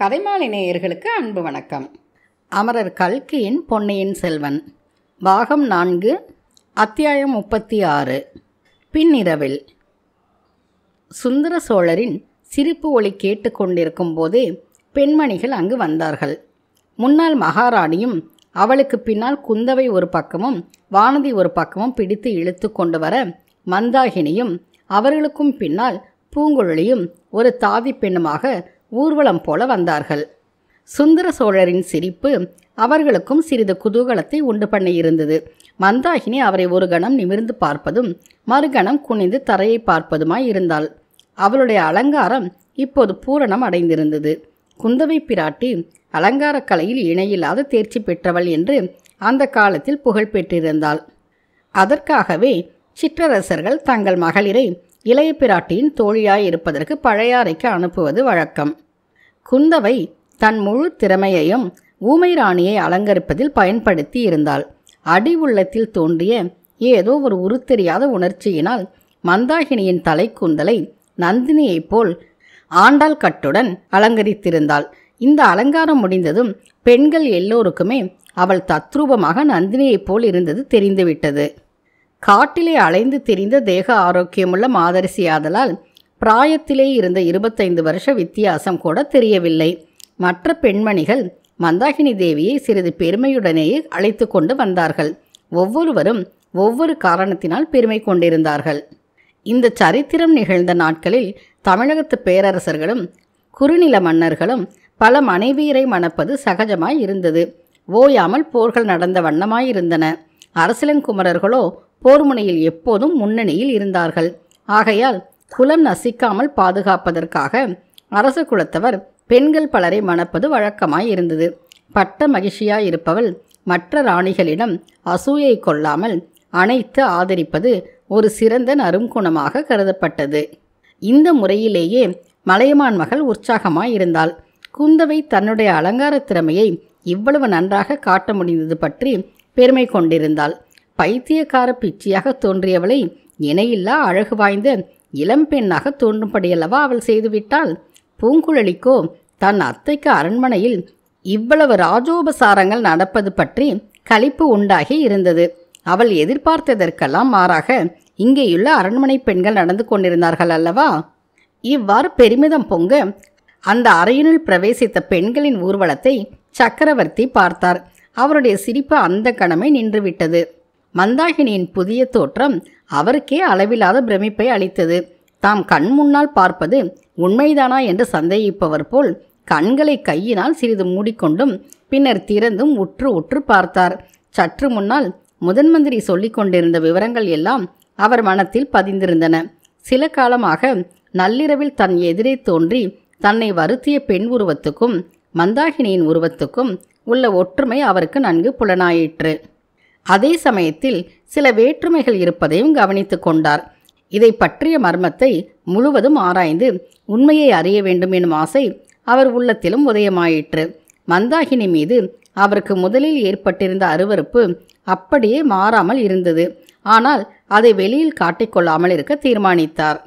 கதைமாலை நேயர்களுக்கு அன்பு வணக்கம் அமரர் கல்கியின் பொன்னையின் செல்வன் பாகம் நான்கு அத்தியாயம் முப்பத்தி ஆறு பின்னிரவில் சுந்தர சோழரின் சிரிப்பு ஒளி கேட்டுக்கொண்டிருக்கும் போதே பெண்மணிகள் அங்கு வந்தார்கள் முன்னாள் மகாராணியும் அவளுக்கு பின்னால் குந்தவை ஒரு பக்கமும் வானதி ஒரு பக்கமும் பிடித்து இழுத்து கொண்டு வர மந்தாகினியும் அவர்களுக்கும் பின்னால் பூங்குழலியும் ஒரு தாதி பெண்ணுமாக ஊர்வலம் போல வந்தார்கள் சுந்தர சோழரின் சிரிப்பு அவர்களுக்கும் சிறிது குதூகலத்தை உண்டு பண்ணியிருந்தது மந்தாகினி அவரை ஒரு கணம் நிமிர்ந்து பார்ப்பதும் மறுகணம் குனிந்து தரையை பார்ப்பதுமாய் இருந்தாள் அவளுடைய அலங்காரம் இப்போது பூரணம் அடைந்திருந்தது குந்தவை பிராட்டி அலங்காரக் கலையில் இணையில்லாத தேர்ச்சி பெற்றவள் என்று அந்த காலத்தில் புகழ் பெற்றிருந்தாள் அதற்காகவே சிற்றரசர்கள் தங்கள் மகளிரை இளைய பிராட்டியின் தோழியாய் இருப்பதற்கு பழையாறைக்கு அனுப்புவது வழக்கம் குந்தவை தன் முழு திறமையையும் ஊமை ராணியை அலங்கரிப்பதில் பயன்படுத்தி இருந்தாள் அடி உள்ளத்தில் தோன்றிய ஏதோ ஒரு உருத்தெரியாத உணர்ச்சியினால் மந்தாகினியின் தலை கூந்தலை நந்தினியைப் போல் ஆண்டாள் கட்டுடன் அலங்கரித்திருந்தாள் இந்த அலங்காரம் முடிந்ததும் பெண்கள் எல்லோருக்குமே அவள் தத்ரூபமாக நந்தினியைப் போல் இருந்தது தெரிந்துவிட்டது காட்டிலே அலைந்து திரிந்த தேக ஆரோக்கியமுள்ள மாதரிசியாதலால் பிராயத்திலே இருந்த இருபத்தைந்து வருஷ வித்தியாசம் கூட தெரியவில்லை மற்ற பெண்மணிகள் மந்தாகினி தேவியை சிறிது பெருமையுடனேயே அழைத்து கொண்டு வந்தார்கள் ஒவ்வொருவரும் ஒவ்வொரு காரணத்தினால் பெருமை கொண்டிருந்தார்கள் இந்த சரித்திரம் நிகழ்ந்த நாட்களில் தமிழகத்து பேரரசர்களும் குறுநில மன்னர்களும் பல மனைவியரை மணப்பது சகஜமாய் இருந்தது ஓயாமல் போர்கள் நடந்த வண்ணமாயிருந்தன குமரர்களோ போர்முனையில் எப்போதும் முன்னணியில் இருந்தார்கள் ஆகையால் குலம் நசிக்காமல் பாதுகாப்பதற்காக அரச குலத்தவர் பெண்கள் பலரை மணப்பது வழக்கமாய் இருந்தது பட்ட மகிழ்ச்சியாய் இருப்பவள் மற்ற ராணிகளிடம் அசூயை கொள்ளாமல் அனைத்து ஆதரிப்பது ஒரு சிறந்த நறுங்குணமாக கருதப்பட்டது இந்த முறையிலேயே மலையமான் மகள் உற்சாகமாய் இருந்தாள் குந்தவை தன்னுடைய அலங்கார திறமையை இவ்வளவு நன்றாக காட்ட முடிந்தது பற்றி பெருமை கொண்டிருந்தாள் பைத்தியக்கார பிச்சியாக தோன்றியவளை இணையில்லா அழகு வாய்ந்த இளம்பெண்ணாக தோன்றும்படியல்லவா அவள் செய்துவிட்டாள் பூங்குழலிக்கோ தன் அத்தைக்கு அரண்மனையில் இவ்வளவு ராஜோபசாரங்கள் நடப்பது பற்றி கழிப்பு உண்டாகி இருந்தது அவள் எதிர்பார்த்ததற்கெல்லாம் மாறாக இங்கேயுள்ள அரண்மனை பெண்கள் நடந்து கொண்டிருந்தார்கள் அல்லவா இவ்வாறு பெருமிதம் பொங்க அந்த அறையினுள் பிரவேசித்த பெண்களின் ஊர்வலத்தை சக்கரவர்த்தி பார்த்தார் அவருடைய சிரிப்பு அந்த கணமே நின்றுவிட்டது மந்தாகினியின் புதிய தோற்றம் அவருக்கே அளவில்லாத பிரமிப்பை அளித்தது தாம் கண் முன்னால் பார்ப்பது உண்மைதானா என்று சந்தேகிப்பவர் போல் கண்களை கையினால் சிறிது மூடிக்கொண்டும் பின்னர் திறந்தும் உற்று உற்று பார்த்தார் சற்று முன்னால் முதன்மந்திரி சொல்லிக் கொண்டிருந்த விவரங்கள் எல்லாம் அவர் மனத்தில் பதிந்திருந்தன சில காலமாக நள்ளிரவில் தன் எதிரே தோன்றி தன்னை வருத்திய பெண் உருவத்துக்கும் மந்தாகினியின் உருவத்துக்கும் உள்ள ஒற்றுமை அவருக்கு நன்கு புலனாயிற்று அதே சமயத்தில் சில வேற்றுமைகள் இருப்பதையும் கவனித்து கொண்டார் இதை பற்றிய மர்மத்தை முழுவதும் ஆராய்ந்து உண்மையை அறிய வேண்டும் எனும் ஆசை அவர் உள்ளத்திலும் உதயமாயிற்று மந்தாகினி மீது அவருக்கு முதலில் ஏற்பட்டிருந்த அருவறுப்பு அப்படியே மாறாமல் இருந்தது ஆனால் அதை வெளியில் காட்டிக்கொள்ளாமல் இருக்க தீர்மானித்தார்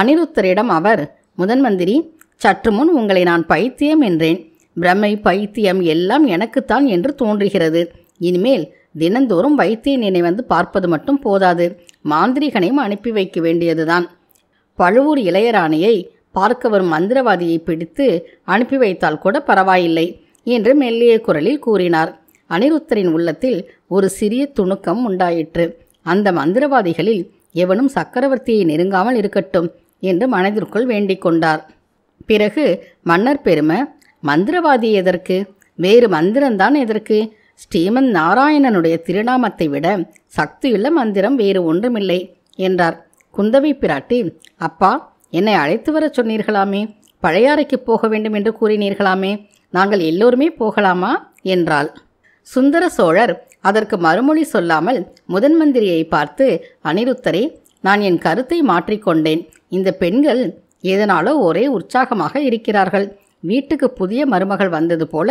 அனிருத்தரிடம் அவர் முதன்மந்திரி சற்று முன் உங்களை நான் பைத்தியம் என்றேன் பிரமை பைத்தியம் எல்லாம் எனக்குத்தான் என்று தோன்றுகிறது இனிமேல் தினந்தோறும் வைத்தியனை வந்து பார்ப்பது மட்டும் போதாது மாந்திரிகனையும் அனுப்பி வைக்க வேண்டியதுதான் பழுவூர் இளையராணியை பார்க்க வரும் மந்திரவாதியை பிடித்து அனுப்பி வைத்தால் கூட பரவாயில்லை என்று மெல்லிய குரலில் கூறினார் அனிருத்தரின் உள்ளத்தில் ஒரு சிறிய துணுக்கம் உண்டாயிற்று அந்த மந்திரவாதிகளில் எவனும் சக்கரவர்த்தியை நெருங்காமல் இருக்கட்டும் என்று மனதிற்குள் வேண்டிக் கொண்டார் பிறகு மன்னர் பெருமை மந்திரவாதி எதற்கு வேறு மந்திரம்தான் எதற்கு ஸ்ரீமன் நாராயணனுடைய திருநாமத்தை விட சக்தியுள்ள மந்திரம் வேறு ஒன்றுமில்லை என்றார் குந்தவை பிராட்டி அப்பா என்னை அழைத்து வர சொன்னீர்களாமே பழையாறைக்கு போக வேண்டும் என்று கூறினீர்களாமே நாங்கள் எல்லோருமே போகலாமா என்றாள் சுந்தர சோழர் அதற்கு மறுமொழி சொல்லாமல் முதன் மந்திரியை பார்த்து அனிருத்தரே நான் என் கருத்தை மாற்றிக்கொண்டேன் இந்த பெண்கள் ஏதனாலோ ஒரே உற்சாகமாக இருக்கிறார்கள் வீட்டுக்கு புதிய மருமகள் வந்தது போல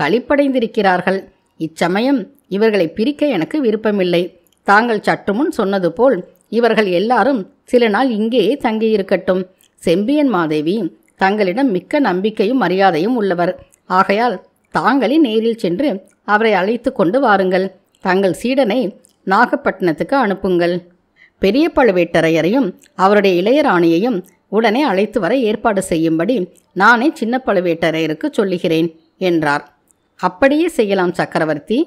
களிப்படைந்திருக்கிறார்கள் இச்சமயம் இவர்களை பிரிக்க எனக்கு விருப்பமில்லை தாங்கள் சற்றுமுன் சொன்னது போல் இவர்கள் எல்லாரும் சில நாள் இங்கேயே தங்கியிருக்கட்டும் செம்பியன் மாதேவி தங்களிடம் மிக்க நம்பிக்கையும் மரியாதையும் உள்ளவர் ஆகையால் தாங்களே நேரில் சென்று அவரை அழைத்து கொண்டு வாருங்கள் தங்கள் சீடனை நாகப்பட்டினத்துக்கு அனுப்புங்கள் பெரிய பழுவேட்டரையரையும் அவருடைய இளையராணியையும் உடனே அழைத்து வர ஏற்பாடு செய்யும்படி நானே சின்ன பழுவேட்டரையருக்கு சொல்லுகிறேன் என்றார் அப்படியே செய்யலாம் சக்கரவர்த்தி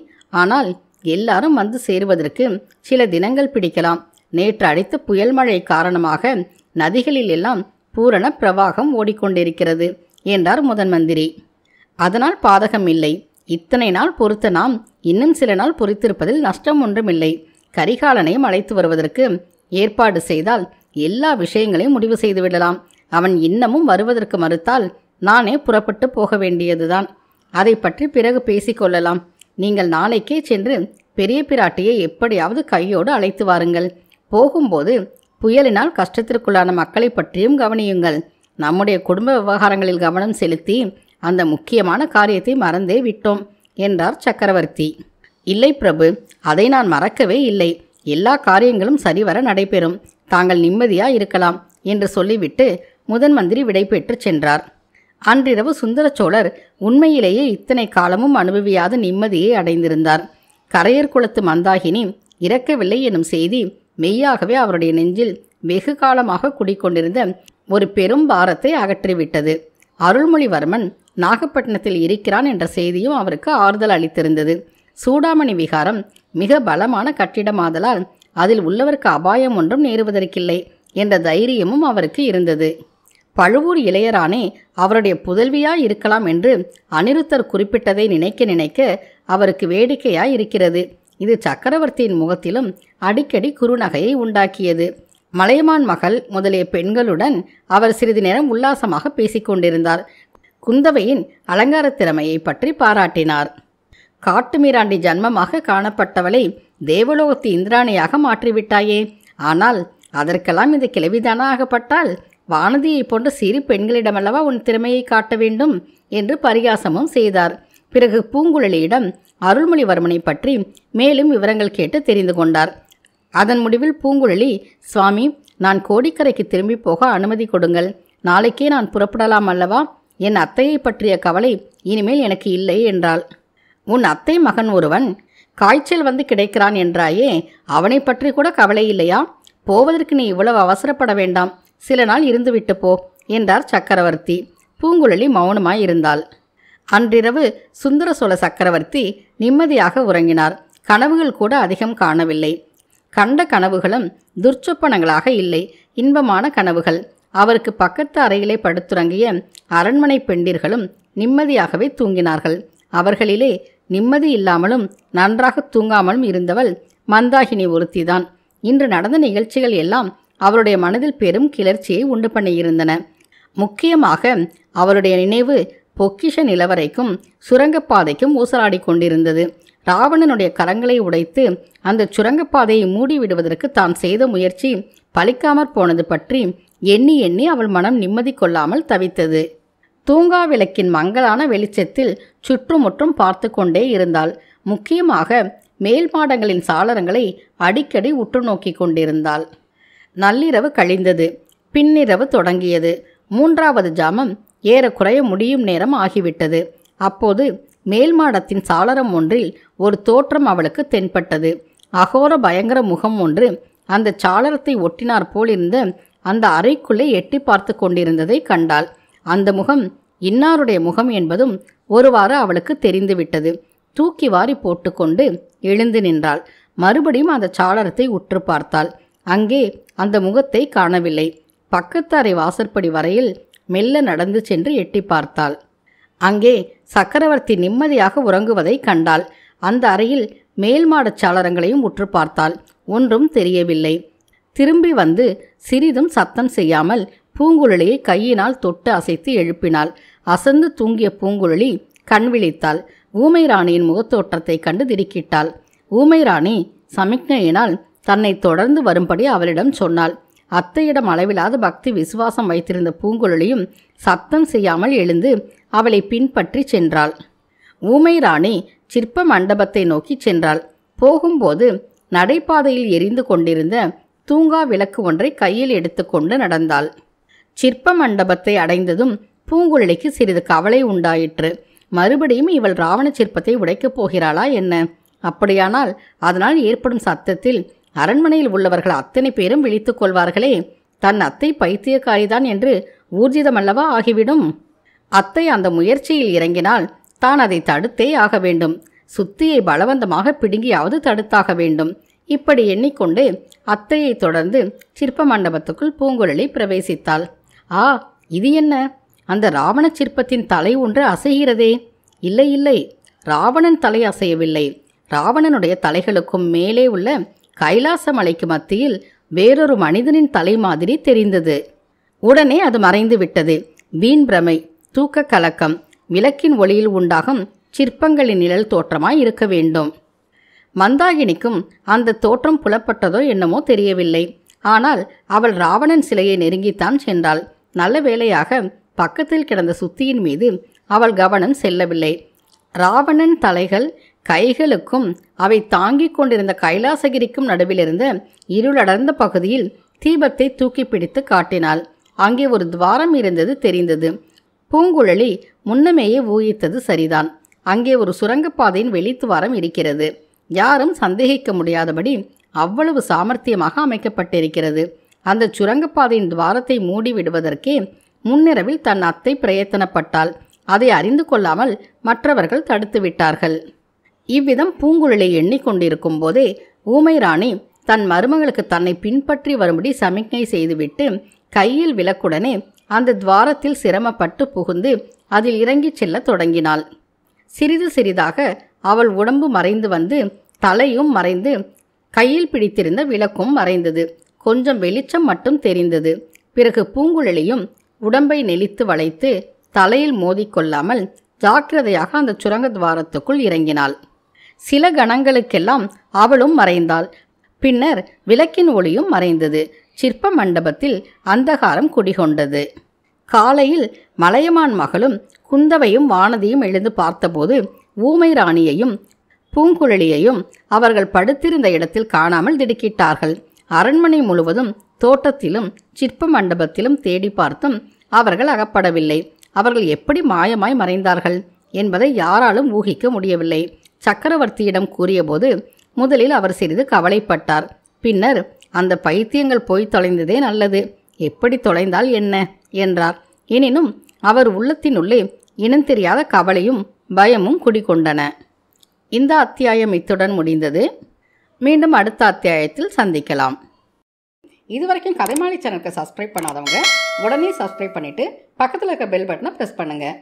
ஆனால் எல்லாரும் வந்து சேருவதற்கு சில தினங்கள் பிடிக்கலாம் நேற்று அடித்த புயல் மழை காரணமாக நதிகளில் எல்லாம் பூரண பிரவாகம் ஓடிக்கொண்டிருக்கிறது என்றார் முதன் மந்திரி அதனால் பாதகம் இல்லை இத்தனை நாள் பொறுத்த நாம் இன்னும் சில நாள் பொறுத்திருப்பதில் நஷ்டம் ஒன்றுமில்லை கரிகாலனையும் அழைத்து வருவதற்கு ஏற்பாடு செய்தால் எல்லா விஷயங்களையும் முடிவு செய்துவிடலாம் அவன் இன்னமும் வருவதற்கு மறுத்தால் நானே புறப்பட்டு போக வேண்டியதுதான் அதை பற்றி பிறகு பேசிக்கொள்ளலாம் நீங்கள் நாளைக்கே சென்று பெரிய பிராட்டியை எப்படியாவது கையோடு அழைத்து வாருங்கள் போகும்போது புயலினால் கஷ்டத்திற்குள்ளான மக்களை பற்றியும் கவனியுங்கள் நம்முடைய குடும்ப விவகாரங்களில் கவனம் செலுத்தி அந்த முக்கியமான காரியத்தை மறந்தே விட்டோம் என்றார் சக்கரவர்த்தி இல்லை பிரபு அதை நான் மறக்கவே இல்லை எல்லா காரியங்களும் சரிவர நடைபெறும் தாங்கள் நிம்மதியாக இருக்கலாம் என்று சொல்லிவிட்டு முதன் மந்திரி விடைபெற்று சென்றார் அன்றிரவு சுந்தர சோழர் உண்மையிலேயே இத்தனை காலமும் அனுபவியாத நிம்மதியை அடைந்திருந்தார் கரையர் குளத்து மந்தாகினி இறக்கவில்லை எனும் செய்தி மெய்யாகவே அவருடைய நெஞ்சில் வெகு காலமாக குடிக்கொண்டிருந்த ஒரு பெரும் பாரத்தை அகற்றிவிட்டது அருள்மொழிவர்மன் நாகப்பட்டினத்தில் இருக்கிறான் என்ற செய்தியும் அவருக்கு ஆறுதல் அளித்திருந்தது சூடாமணி விகாரம் மிக பலமான கட்டிடமாதலால் அதில் உள்ளவருக்கு அபாயம் ஒன்றும் நேருவதற்கில்லை என்ற தைரியமும் அவருக்கு இருந்தது பழுவூர் இளையரானே அவருடைய புதல்வியாய் இருக்கலாம் என்று அனிருத்தர் குறிப்பிட்டதை நினைக்க நினைக்க அவருக்கு வேடிக்கையாய் இருக்கிறது இது சக்கரவர்த்தியின் முகத்திலும் அடிக்கடி குறுநகையை உண்டாக்கியது மலையமான் மகள் முதலிய பெண்களுடன் அவர் சிறிது நேரம் உல்லாசமாக பேசிக்கொண்டிருந்தார் குந்தவையின் அலங்கார திறமையை பற்றி பாராட்டினார் காட்டுமீராண்டி ஜன்மமாக காணப்பட்டவளை தேவலோகத்து இந்திராணியாக மாற்றிவிட்டாயே ஆனால் அதற்கெல்லாம் இந்த கிளவிதானாகப்பட்டால் ஆகப்பட்டால் வானதியை போன்ற சிறு பெண்களிடமல்லவா உன் திறமையை காட்ட வேண்டும் என்று பரிகாசமும் செய்தார் பிறகு பூங்குழலியிடம் அருள்மொழிவர்மனை பற்றி மேலும் விவரங்கள் கேட்டு தெரிந்து கொண்டார் அதன் முடிவில் பூங்குழலி சுவாமி நான் கோடிக்கரைக்கு திரும்பி போக அனுமதி கொடுங்கள் நாளைக்கே நான் புறப்படலாம் அல்லவா என் அத்தையை பற்றிய கவலை இனிமேல் எனக்கு இல்லை என்றாள் உன் அத்தை மகன் ஒருவன் காய்ச்சல் வந்து கிடைக்கிறான் என்றாயே அவனை பற்றி கூட கவலை இல்லையா போவதற்கு நீ இவ்வளவு அவசரப்பட வேண்டாம் சில நாள் இருந்துவிட்டு போ என்றார் சக்கரவர்த்தி பூங்குழலி மௌனமாய் இருந்தாள் அன்றிரவு சுந்தர சோழ சக்கரவர்த்தி நிம்மதியாக உறங்கினார் கனவுகள் கூட அதிகம் காணவில்லை கண்ட கனவுகளும் துர்ச்சொப்பனங்களாக இல்லை இன்பமான கனவுகள் அவருக்கு பக்கத்து அறையிலே படுத்துறங்கிய அரண்மனை பெண்டிர்களும் நிம்மதியாகவே தூங்கினார்கள் அவர்களிலே நிம்மதி இல்லாமலும் நன்றாக தூங்காமலும் இருந்தவள் மந்தாகினி ஒருத்திதான் இன்று நடந்த நிகழ்ச்சிகள் எல்லாம் அவருடைய மனதில் பெரும் கிளர்ச்சியை உண்டு பண்ணியிருந்தன முக்கியமாக அவருடைய நினைவு பொக்கிஷ நிலவரைக்கும் சுரங்கப்பாதைக்கும் ஊசலாடி கொண்டிருந்தது ராவணனுடைய கரங்களை உடைத்து அந்த சுரங்கப்பாதையை மூடிவிடுவதற்கு தான் செய்த முயற்சி பலிக்காமற் போனது பற்றி எண்ணி எண்ணி அவள் மனம் நிம்மதி கொள்ளாமல் தவித்தது தூங்கா விளக்கின் மங்களான வெளிச்சத்தில் சுற்றுமுற்றும் பார்த்து கொண்டே இருந்தாள் முக்கியமாக மேல் மாடங்களின் சாளரங்களை அடிக்கடி உற்று நோக்கி கொண்டிருந்தாள் நள்ளிரவு கழிந்தது பின்னிரவு தொடங்கியது மூன்றாவது ஜாமம் ஏறக்குறைய முடியும் நேரம் ஆகிவிட்டது அப்போது மேல் மாடத்தின் சாளரம் ஒன்றில் ஒரு தோற்றம் அவளுக்கு தென்பட்டது அகோர பயங்கர முகம் ஒன்று அந்த சாளரத்தை ஒட்டினார் போலிருந்த அந்த அறைக்குள்ளே எட்டி பார்த்து கொண்டிருந்ததை கண்டாள் அந்த முகம் இன்னாருடைய முகம் என்பதும் ஒருவாறு அவளுக்கு தெரிந்துவிட்டது தூக்கி வாரி போட்டுக்கொண்டு எழுந்து நின்றாள் மறுபடியும் அந்த சாளரத்தை உற்று பார்த்தாள் அங்கே அந்த முகத்தை காணவில்லை பக்கத்தாரை வாசற்படி வரையில் மெல்ல நடந்து சென்று எட்டி பார்த்தாள் அங்கே சக்கரவர்த்தி நிம்மதியாக உறங்குவதை கண்டாள் அந்த அறையில் மேல்மாடச் சாளரங்களையும் உற்று பார்த்தாள் ஒன்றும் தெரியவில்லை திரும்பி வந்து சிறிதும் சத்தம் செய்யாமல் பூங்குழலியை கையினால் தொட்டு அசைத்து எழுப்பினாள் அசந்து தூங்கிய பூங்குழலி கண் விழித்தாள் ஊமை ராணியின் முகத்தோற்றத்தை கண்டு திடுக்கிட்டாள் ஊமை ராணி சமிக்ஞையினால் தன்னை தொடர்ந்து வரும்படி அவளிடம் சொன்னாள் அத்தையிடம் அளவிலாத பக்தி விசுவாசம் வைத்திருந்த பூங்குழலியும் சத்தம் செய்யாமல் எழுந்து அவளை பின்பற்றி சென்றாள் ஊமை ராணி சிற்ப மண்டபத்தை நோக்கி சென்றாள் போகும்போது நடைபாதையில் எரிந்து கொண்டிருந்த தூங்கா விளக்கு ஒன்றை கையில் எடுத்துக்கொண்டு நடந்தாள் சிற்ப மண்டபத்தை அடைந்ததும் பூங்குழலிக்கு சிறிது கவலை உண்டாயிற்று மறுபடியும் இவள் ராவண சிற்பத்தை உடைக்கப் போகிறாளா என்ன அப்படியானால் அதனால் ஏற்படும் சத்தத்தில் அரண்மனையில் உள்ளவர்கள் அத்தனை பேரும் விழித்துக் கொள்வார்களே தன் அத்தை பைத்தியக்காரிதான் என்று ஊர்ஜிதமல்லவா ஆகிவிடும் அத்தை அந்த முயற்சியில் இறங்கினால் தான் அதை தடுத்தே ஆக வேண்டும் சுத்தியை பலவந்தமாக பிடுங்கியாவது தடுத்தாக வேண்டும் இப்படி எண்ணிக்கொண்டு அத்தையை தொடர்ந்து சிற்ப மண்டபத்துக்குள் பூங்குழலி பிரவேசித்தாள் ஆ இது என்ன அந்த ராவண சிற்பத்தின் தலை ஒன்று அசைகிறதே இல்லை இல்லை ராவணன் தலை அசையவில்லை ராவணனுடைய தலைகளுக்கும் மேலே உள்ள கைலாச மலைக்கு மத்தியில் வேறொரு மனிதனின் தலை மாதிரி தெரிந்தது உடனே அது மறைந்து விட்டது வீண் பிரமை தூக்க கலக்கம் விளக்கின் ஒளியில் உண்டாகும் சிற்பங்களின் நிழல் தோற்றமாய் இருக்க வேண்டும் மந்தாகினிக்கும் அந்த தோற்றம் புலப்பட்டதோ என்னமோ தெரியவில்லை ஆனால் அவள் ராவணன் சிலையை நெருங்கித்தான் சென்றாள் நல்ல வேளையாக பக்கத்தில் கிடந்த சுத்தியின் மீது அவள் கவனம் செல்லவில்லை ராவணன் தலைகள் கைகளுக்கும் அவை தாங்கிக் கொண்டிருந்த கைலாசகிரிக்கும் நடுவிலிருந்த இருளடர்ந்த பகுதியில் தீபத்தை தூக்கி பிடித்து காட்டினாள் அங்கே ஒரு துவாரம் இருந்தது தெரிந்தது பூங்குழலி முன்னமேயே ஊகித்தது சரிதான் அங்கே ஒரு சுரங்கப்பாதையின் வெளித்துவாரம் இருக்கிறது யாரும் சந்தேகிக்க முடியாதபடி அவ்வளவு சாமர்த்தியமாக அமைக்கப்பட்டிருக்கிறது அந்த சுரங்கப்பாதையின் துவாரத்தை மூடி விடுவதற்கே முன்னிரவில் தன் அத்தை பிரயத்தனப்பட்டாள் அதை அறிந்து கொள்ளாமல் மற்றவர்கள் தடுத்து விட்டார்கள் இவ்விதம் பூங்குழலை எண்ணிக்கொண்டிருக்கும் போதே ஊமை ராணி தன் மருமகளுக்கு தன்னை பின்பற்றி வரும்படி சமிக்ஞை செய்துவிட்டு கையில் விளக்குடனே அந்த துவாரத்தில் சிரமப்பட்டு புகுந்து அதில் இறங்கிச் செல்ல தொடங்கினாள் சிறிது சிறிதாக அவள் உடம்பு மறைந்து வந்து தலையும் மறைந்து கையில் பிடித்திருந்த விளக்கும் மறைந்தது கொஞ்சம் வெளிச்சம் மட்டும் தெரிந்தது பிறகு பூங்குழலியும் உடம்பை நெளித்து வளைத்து தலையில் மோதிக்கொள்ளாமல் ஜாக்கிரதையாக அந்த சுரங்க துவாரத்துக்குள் இறங்கினாள் சில கணங்களுக்கெல்லாம் அவளும் மறைந்தாள் பின்னர் விளக்கின் ஒளியும் மறைந்தது சிற்ப மண்டபத்தில் அந்தகாரம் குடிகொண்டது காலையில் மலையமான் மகளும் குந்தவையும் வானதியும் எழுந்து பார்த்தபோது ஊமை ராணியையும் பூங்குழலியையும் அவர்கள் படுத்திருந்த இடத்தில் காணாமல் திடுக்கிட்டார்கள் அரண்மனை முழுவதும் தோட்டத்திலும் சிற்ப மண்டபத்திலும் தேடி பார்த்தும் அவர்கள் அகப்படவில்லை அவர்கள் எப்படி மாயமாய் மறைந்தார்கள் என்பதை யாராலும் ஊகிக்க முடியவில்லை சக்கரவர்த்தியிடம் கூறியபோது முதலில் அவர் சிறிது கவலைப்பட்டார் பின்னர் அந்த பைத்தியங்கள் போய் தொலைந்ததே நல்லது எப்படி தொலைந்தால் என்ன என்றார் எனினும் அவர் உள்ளத்தினுள்ளே இனம் தெரியாத கவலையும் பயமும் குடிகொண்டன இந்த அத்தியாயம் இத்துடன் முடிந்தது மீண்டும் அடுத்த அத்தியாயத்தில் சந்திக்கலாம் இதுவரைக்கும் கதைமாளி கதைமாலி சேனலுக்கு சப்ஸ்கிரைப் பண்ணாதவங்க உடனே சப்ஸ்கிரைப் பண்ணிவிட்டு பக்கத்தில் இருக்க பெல் பட்டனை ப்ரெஸ் பண்ணுங்கள்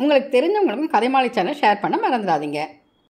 உங்களுக்கு தெரிஞ்சவங்களுக்கும் கதைமாலி சேனல் ஷேர் பண்ண மறந்துடாதீங்க